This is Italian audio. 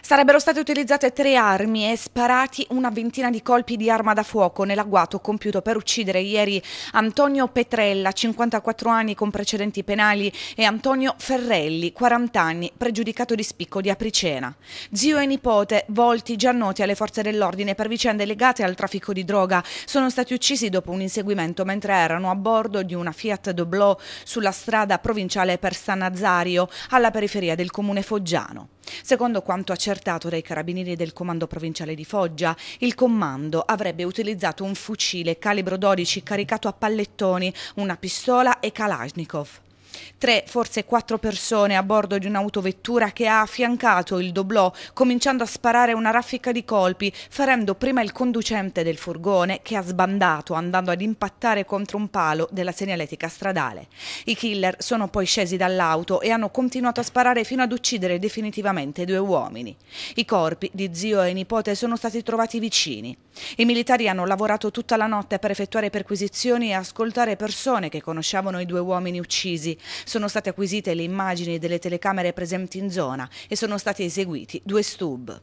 Sarebbero state utilizzate tre armi e sparati una ventina di colpi di arma da fuoco nell'agguato compiuto per uccidere ieri Antonio Petrella, 54 anni con precedenti penali, e Antonio Ferrelli, 40 anni, pregiudicato di spicco di apricena. Zio e nipote, volti già noti alle forze dell'ordine per vicende legate al traffico di droga, sono stati uccisi dopo un inseguimento mentre erano a bordo di una Fiat Doblò sulla strada provinciale per San Nazario, alla periferia del comune foggiano. Secondo quanto accertato dai carabinieri del comando provinciale di Foggia, il comando avrebbe utilizzato un fucile calibro 12 caricato a pallettoni, una pistola e Kalashnikov. Tre, forse quattro persone a bordo di un'autovettura che ha affiancato il doblò, cominciando a sparare una raffica di colpi, ferendo prima il conducente del furgone che ha sbandato andando ad impattare contro un palo della segnaletica stradale. I killer sono poi scesi dall'auto e hanno continuato a sparare fino ad uccidere definitivamente due uomini. I corpi di zio e nipote sono stati trovati vicini. I militari hanno lavorato tutta la notte per effettuare perquisizioni e ascoltare persone che conoscevano i due uomini uccisi. Sono state acquisite le immagini delle telecamere presenti in zona e sono stati eseguiti due stub.